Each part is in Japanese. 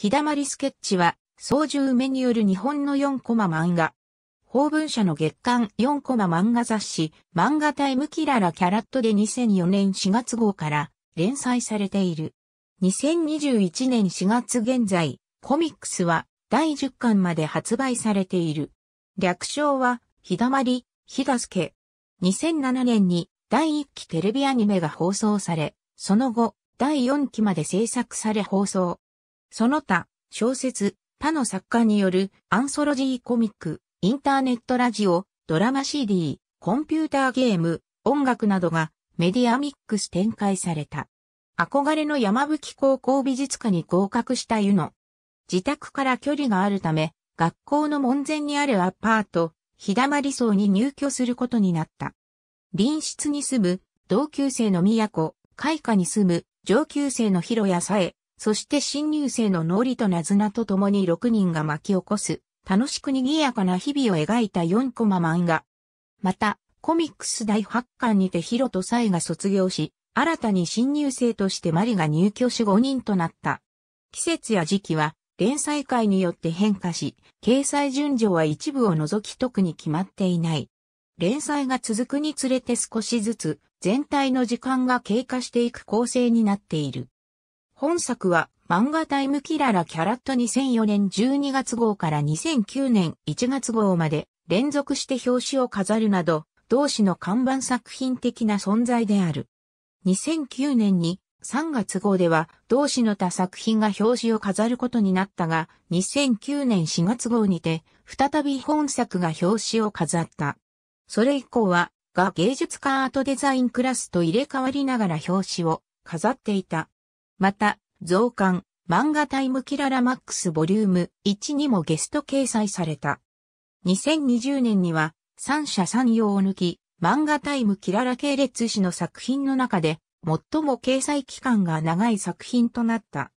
ひだまりスケッチは、操縦目による日本の4コマ漫画。法文社の月刊4コマ漫画雑誌、漫画タイムキララキャラットで2004年4月号から連載されている。2021年4月現在、コミックスは第10巻まで発売されている。略称は、ひだまり、ひだすけ。2007年に第1期テレビアニメが放送され、その後、第4期まで制作され放送。その他、小説、他の作家によるアンソロジーコミック、インターネットラジオ、ドラマ CD、コンピューターゲーム、音楽などがメディアミックス展開された。憧れの山吹高校美術科に合格した湯野。自宅から距離があるため、学校の門前にあるアパート、日だまり荘に入居することになった。隣室に住む同級生の都、開花に住む上級生の広谷さえ、そして新入生の脳裏となずなと共に6人が巻き起こす、楽しく賑やかな日々を描いた4コマ漫画。また、コミックス第8巻にてヒロとサイが卒業し、新たに新入生としてマリが入居し5人となった。季節や時期は、連載会によって変化し、掲載順序は一部を除き特に決まっていない。連載が続くにつれて少しずつ全体の時間が経過していく構成になっている。本作は漫画タイムキララキャラット2004年12月号から2009年1月号まで連続して表紙を飾るなど、同誌の看板作品的な存在である。2009年に3月号では同誌の他作品が表紙を飾ることになったが、2009年4月号にて、再び本作が表紙を飾った。それ以降は、が芸術家アートデザインクラスと入れ替わりながら表紙を飾っていた。また、増刊、漫画タイムキララマックスボリューム1にもゲスト掲載された。2020年には、三者三様を抜き、漫画タイムキララ系列誌の作品の中で、最も掲載期間が長い作品となった。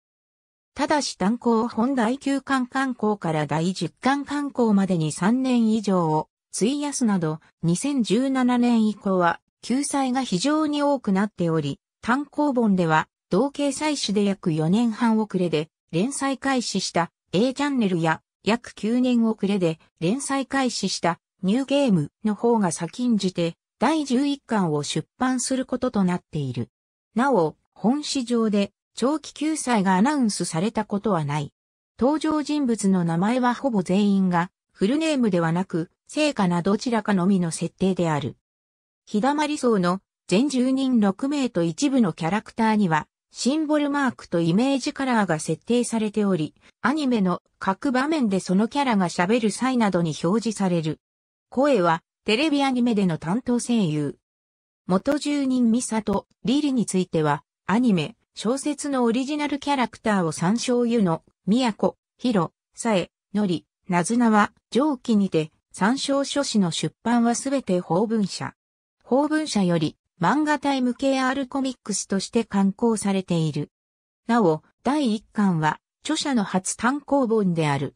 ただし単行本第9巻刊行から第10巻刊行までに3年以上を費やすなど、2017年以降は救済が非常に多くなっており、単行本では同掲載誌で約4年半遅れで連載開始した A チャンネルや約9年遅れで連載開始したニューゲームの方が先んじて第11巻を出版することとなっている。なお、本市場で長期救済がアナウンスされたことはない。登場人物の名前はほぼ全員がフルネームではなく、成果などちらかのみの設定である。日だまり層の全住人6名と一部のキャラクターにはシンボルマークとイメージカラーが設定されており、アニメの各場面でそのキャラが喋る際などに表示される。声はテレビアニメでの担当声優。元住人ミサとリリについては、アニメ、小説のオリジナルキャラクターを参照ゆの、ヒロ、さえ、のり、なずなは、上記にて、参照書誌の出版はすべて法文社。法文社より、漫画タイム KR コミックスとして刊行されている。なお、第1巻は、著者の初単行本である。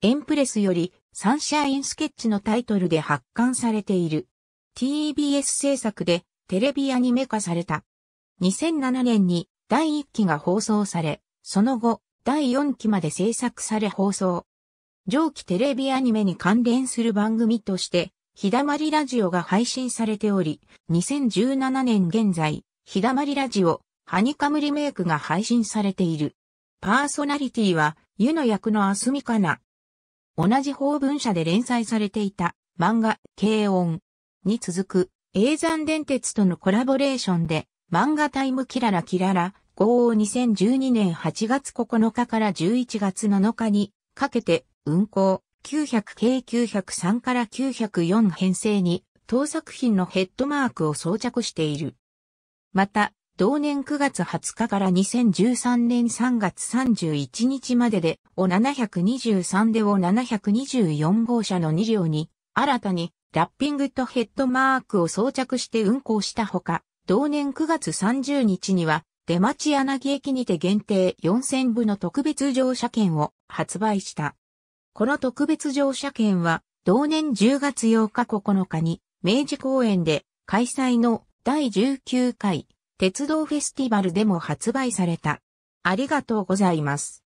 エンプレスより、サンシャインスケッチのタイトルで発刊されている。TBS 制作で、テレビアニメ化された。2007年に第1期が放送され、その後、第4期まで制作され放送。上記テレビアニメに関連する番組として、ひだまりラジオが配信されており、2017年現在、ひだまりラジオ、ハニカムリメイクが配信されている。パーソナリティは、湯の役のアスミかな。同じ法文社で連載されていた漫画、軽音に続く、映山電鉄とのコラボレーションで、漫画タイムキララキララ、号を2012年8月9日から11月7日にかけて運行、900系903から904編成に当作品のヘッドマークを装着している。また、同年9月20日から2013年3月31日までで、お723でお724号車の2両に、新たにラッピングとヘッドマークを装着して運行したほか、同年9月30日には、出町柳駅にて限定4000部の特別乗車券を発売した。この特別乗車券は、同年10月8日9日に、明治公園で開催の第19回鉄道フェスティバルでも発売された。ありがとうございます。